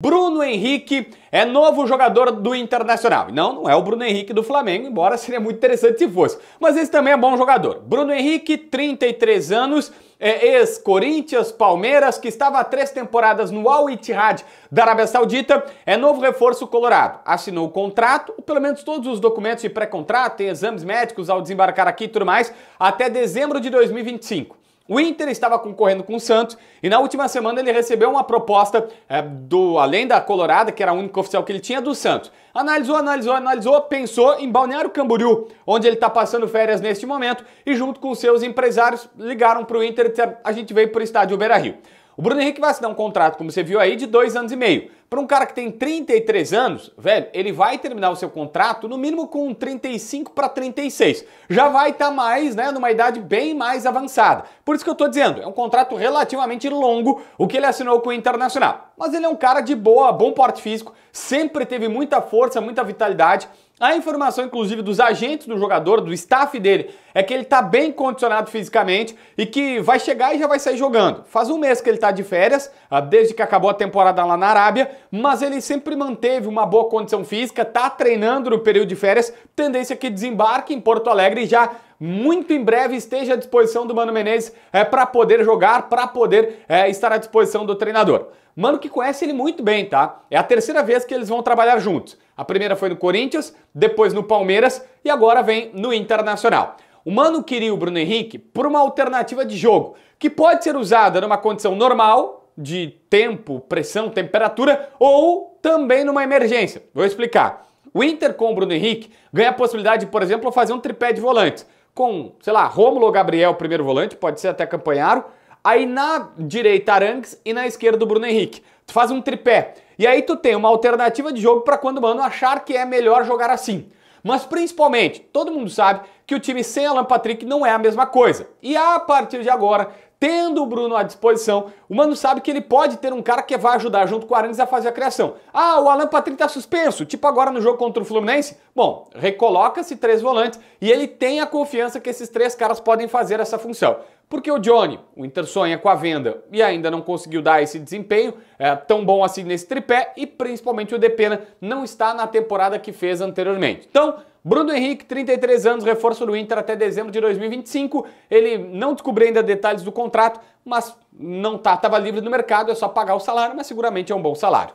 Bruno Henrique é novo jogador do Internacional. Não, não é o Bruno Henrique do Flamengo, embora seria muito interessante se fosse. Mas esse também é bom jogador. Bruno Henrique, 33 anos, é ex-Corinthians, Palmeiras, que estava há três temporadas no Al Ittihad da Arábia Saudita, é novo reforço colorado. Assinou o contrato, ou pelo menos todos os documentos de pré-contrato, tem exames médicos ao desembarcar aqui e tudo mais, até dezembro de 2025. O Inter estava concorrendo com o Santos e na última semana ele recebeu uma proposta é, do além da Colorada, que era a única oficial que ele tinha, do Santos. Analisou, analisou, analisou, pensou em Balneário Camboriú, onde ele está passando férias neste momento, e junto com seus empresários ligaram para o Inter e disseram, a gente veio para o estádio Beira-Rio. O Bruno Henrique vai assinar um contrato, como você viu aí, de dois anos e meio. Para um cara que tem 33 anos, velho, ele vai terminar o seu contrato no mínimo com 35 para 36. Já vai estar tá mais, né, numa idade bem mais avançada. Por isso que eu estou dizendo, é um contrato relativamente longo o que ele assinou com o Internacional. Mas ele é um cara de boa, bom porte físico, sempre teve muita força, muita vitalidade. A informação, inclusive, dos agentes do jogador, do staff dele, é que ele está bem condicionado fisicamente e que vai chegar e já vai sair jogando. Faz um mês que ele está de férias, ah, desde que acabou a temporada lá na Arábia, mas ele sempre manteve uma boa condição física, tá treinando no período de férias, tendência que desembarque em Porto Alegre e já muito em breve esteja à disposição do Mano Menezes é, para poder jogar, para poder é, estar à disposição do treinador. Mano que conhece ele muito bem, tá? É a terceira vez que eles vão trabalhar juntos. A primeira foi no Corinthians, depois no Palmeiras e agora vem no Internacional. O Mano queria o Bruno Henrique por uma alternativa de jogo que pode ser usada numa condição normal, de tempo, pressão, temperatura ou também numa emergência. Vou explicar. O Inter com o Bruno Henrique ganha a possibilidade, por exemplo, de fazer um tripé de volantes. Com, sei lá, Rômulo ou Gabriel, primeiro volante, pode ser até Campanharo. Aí na direita, Arangues e na esquerda, o Bruno Henrique. Tu faz um tripé. E aí tu tem uma alternativa de jogo para quando o mano achar que é melhor jogar assim. Mas principalmente, todo mundo sabe que o time sem Alan Patrick não é a mesma coisa. E a partir de agora, Tendo o Bruno à disposição, o Mano sabe que ele pode ter um cara que vai ajudar junto com o Arangues a fazer a criação. Ah, o Alan Patrick está suspenso, tipo agora no jogo contra o Fluminense. Bom, recoloca-se três volantes e ele tem a confiança que esses três caras podem fazer essa função. Porque o Johnny, o Inter sonha com a venda e ainda não conseguiu dar esse desempenho é, tão bom assim nesse tripé e principalmente o Depena não está na temporada que fez anteriormente. Então, Bruno Henrique, 33 anos, reforço do Inter até dezembro de 2025. Ele não descobriu ainda detalhes do contrato, mas não tá, estava livre do mercado, é só pagar o salário, mas seguramente é um bom salário.